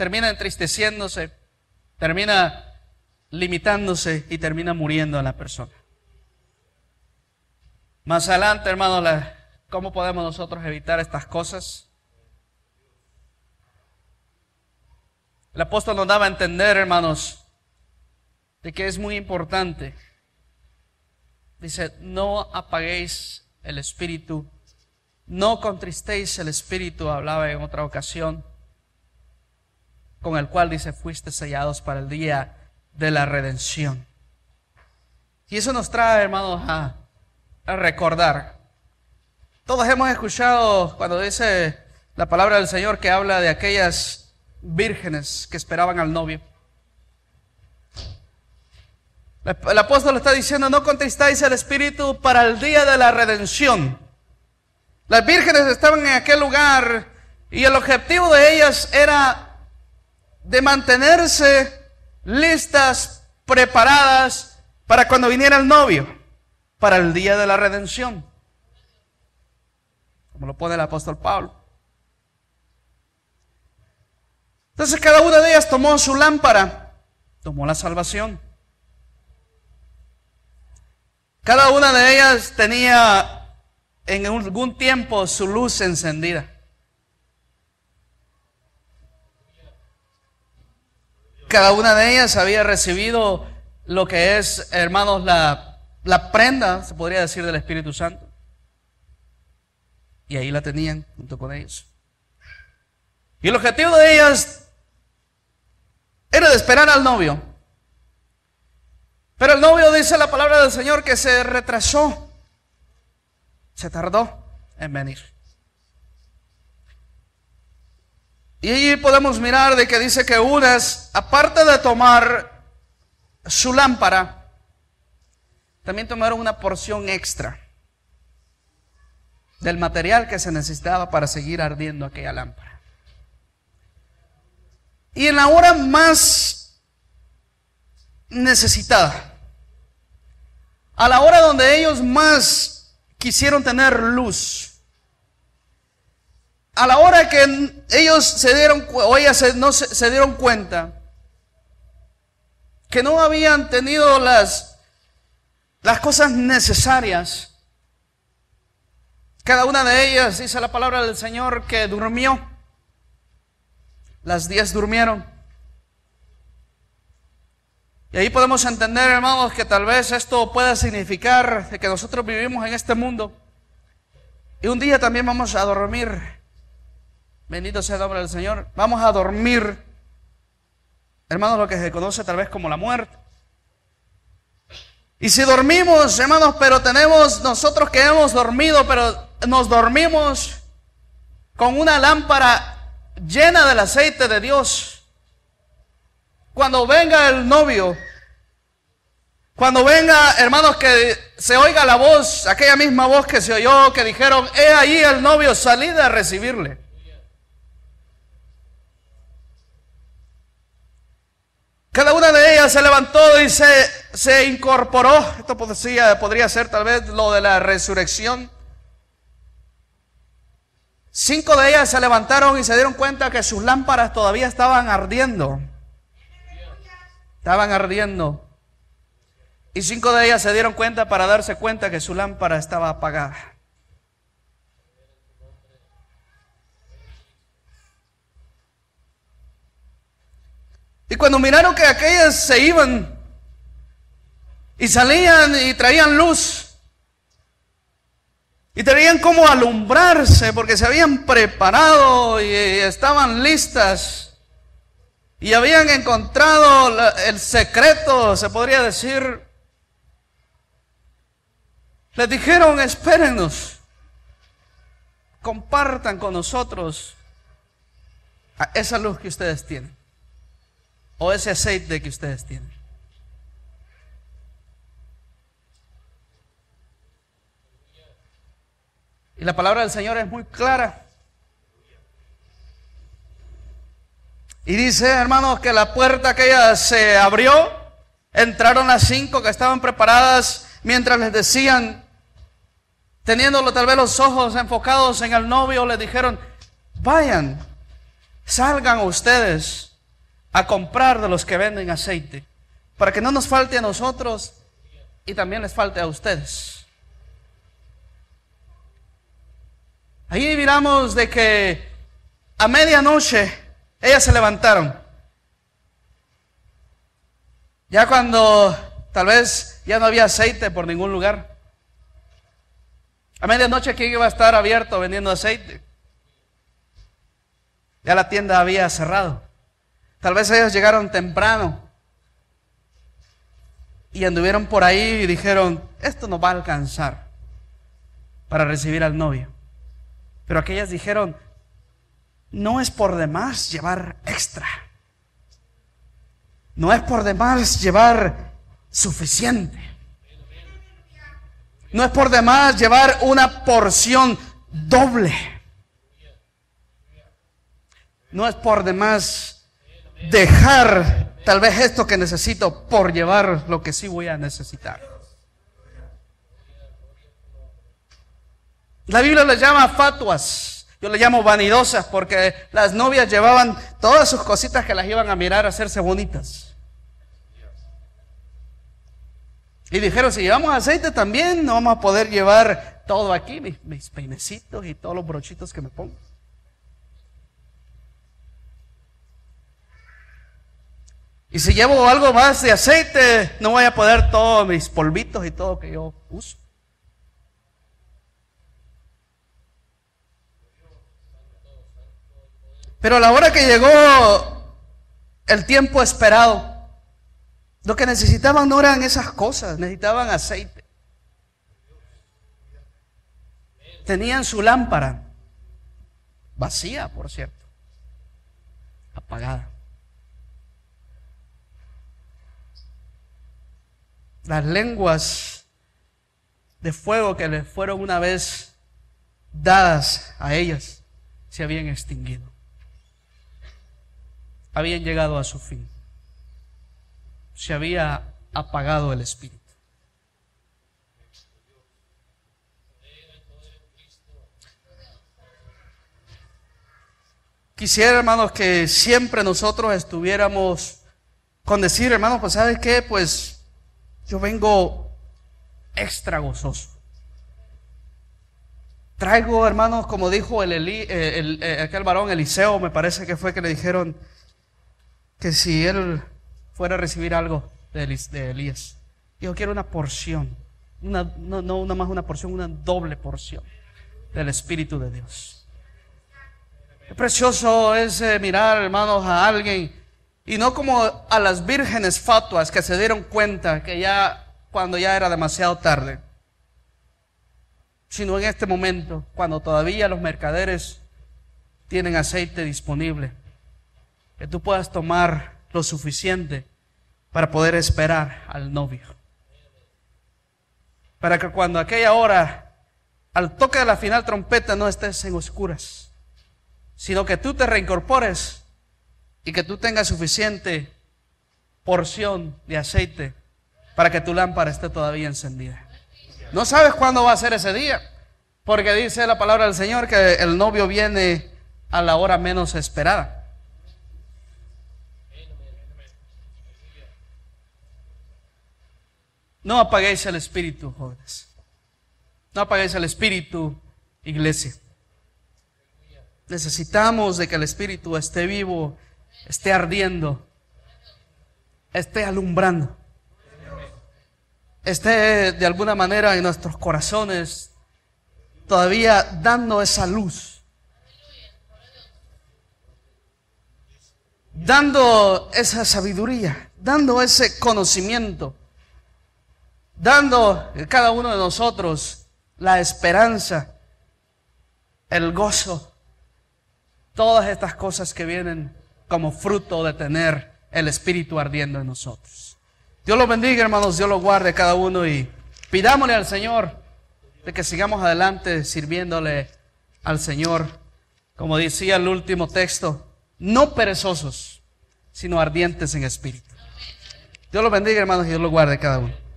termina entristeciéndose, termina limitándose y termina muriendo a la persona. Más adelante, hermanos, ¿cómo podemos nosotros evitar estas cosas? El apóstol nos daba a entender, hermanos, de que es muy importante. Dice, no apaguéis el espíritu, no contristéis el espíritu, hablaba en otra ocasión con el cual dice, fuiste sellados para el día de la redención. Y eso nos trae, hermanos, a, recordar. Todos hemos escuchado cuando dice la palabra del Señor que habla de aquellas vírgenes que esperaban al novio. El apóstol está diciendo, no contestáis al Espíritu para el día de la redención. Las vírgenes estaban en aquel lugar y el objetivo de ellas era de mantenerse listas, preparadas para cuando viniera el novio, para el día de la redención, como lo pone el apóstol Pablo. Entonces cada una de ellas tomó su lámpara, tomó la salvación. Cada una de ellas tenía en algún tiempo su luz encendida. Cada una de ellas había recibido lo que es, hermanos, la, la prenda, se podría decir, del Espíritu Santo. Y ahí la tenían junto con ellos. Y el objetivo de ellas era de esperar al novio. Pero el novio dice la palabra del Señor que se retrasó, se tardó en venir. Y allí podemos mirar de que dice que Unas, aparte de tomar su lámpara, también tomaron una porción extra del material que se necesitaba para seguir ardiendo aquella lámpara. Y en la hora más necesitada, a la hora donde ellos más quisieron tener luz, a la hora que ellos se dieron, o ellas no, se, dieron cuenta que no habían tenido las, las cosas necesarias, cada una de ellas, dice la palabra del Señor, que durmió. Las diez durmieron. Y ahí podemos entender, hermanos, que tal vez esto pueda significar que nosotros vivimos en este mundo y un día también vamos a dormir. Bendito sea el nombre del Señor. Vamos a dormir. Hermanos, lo que se conoce tal vez como la muerte. Y si dormimos, hermanos, pero tenemos nosotros que hemos dormido, pero nos dormimos con una lámpara llena del aceite de Dios. Cuando venga el novio, cuando venga, hermanos, que se oiga la voz, aquella misma voz que se oyó, que dijeron, he ahí el novio, salida a recibirle. Cada una de ellas se levantó y se, se incorporó. Esto podría, podría ser tal vez lo de la resurrección. Cinco de ellas se levantaron y se dieron cuenta que sus lámparas todavía estaban ardiendo. Estaban ardiendo. Y cinco de ellas se dieron cuenta para darse cuenta que su lámpara estaba apagada. cuando miraron que aquellas se iban y salían y traían luz y tenían como alumbrarse porque se habían preparado y estaban listas y habían encontrado el secreto, se podría decir. Les dijeron, espérenos, compartan con nosotros esa luz que ustedes tienen o ese aceite que ustedes tienen. Y la palabra del Señor es muy clara. Y dice, hermanos, que la puerta aquella se abrió, entraron las cinco que estaban preparadas mientras les decían, teniéndolo tal vez los ojos enfocados en el novio, le dijeron, vayan, salgan ustedes a comprar de los que venden aceite, para que no nos falte a nosotros y también les falte a ustedes. Ahí miramos de que a medianoche ellas se levantaron. Ya cuando tal vez ya no había aceite por ningún lugar. A medianoche aquí iba a estar abierto vendiendo aceite. Ya la tienda había cerrado. Tal vez ellos llegaron temprano y anduvieron por ahí y dijeron, esto no va a alcanzar para recibir al novio. Pero aquellas dijeron, no es por demás llevar extra. No es por demás llevar suficiente. No es por demás llevar una porción doble. No es por demás dejar tal vez esto que necesito por llevar lo que sí voy a necesitar. La Biblia le llama fatuas. Yo le llamo vanidosas porque las novias llevaban todas sus cositas que las iban a mirar a hacerse bonitas. Y dijeron, si llevamos aceite también, no vamos a poder llevar todo aquí, mis, mis, peinecitos y todos los brochitos que me pongo. Y si llevo algo más de aceite, no voy a poder todos mis polvitos y todo que yo uso. Pero a la hora que llegó el tiempo esperado, lo que necesitaban no eran esas cosas, necesitaban aceite. Tenían su lámpara, vacía, por cierto, apagada. las lenguas de fuego que les fueron una vez dadas a ellas se habían extinguido. Habían llegado a su fin. Se había apagado el espíritu. Quisiera, hermanos, que siempre nosotros estuviéramos con decir, hermanos, pues ¿sabes qué? Pues yo vengo extra gozoso. Traigo, hermanos, como dijo el, eh, el, eh, aquel varón Eliseo, me parece que fue que le dijeron que si él fuera a recibir algo de, de Elías, yo quiero una porción, una, no, una más una porción, una doble porción del Espíritu de Dios. Es precioso es eh, mirar, hermanos, a alguien y no como a las vírgenes fatuas que se dieron cuenta que ya cuando ya era demasiado tarde, sino en este momento, cuando todavía los mercaderes tienen aceite disponible, que tú puedas tomar lo suficiente para poder esperar al novio. Para que cuando aquella hora, al toque de la final trompeta, no estés en oscuras, sino que tú te reincorpores y que tú tengas suficiente porción de aceite para que tu lámpara esté todavía encendida. No sabes cuándo va a ser ese día, porque dice la palabra del Señor que el novio viene a la hora menos esperada. No apaguéis el espíritu, jóvenes. No apaguéis el espíritu, iglesia. Necesitamos de que el espíritu esté vivo esté ardiendo, esté alumbrando, esté de alguna manera en nuestros corazones todavía dando esa luz, dando esa sabiduría, dando ese conocimiento, dando a cada uno de nosotros la esperanza, el gozo, todas estas cosas que vienen como fruto de tener el Espíritu ardiendo en nosotros. Dios los bendiga, hermanos, Dios los guarde cada uno y pidámosle al Señor de que sigamos adelante sirviéndole al Señor, como decía el último texto, no perezosos, sino ardientes en espíritu. Dios los bendiga, hermanos, Dios los guarde cada uno.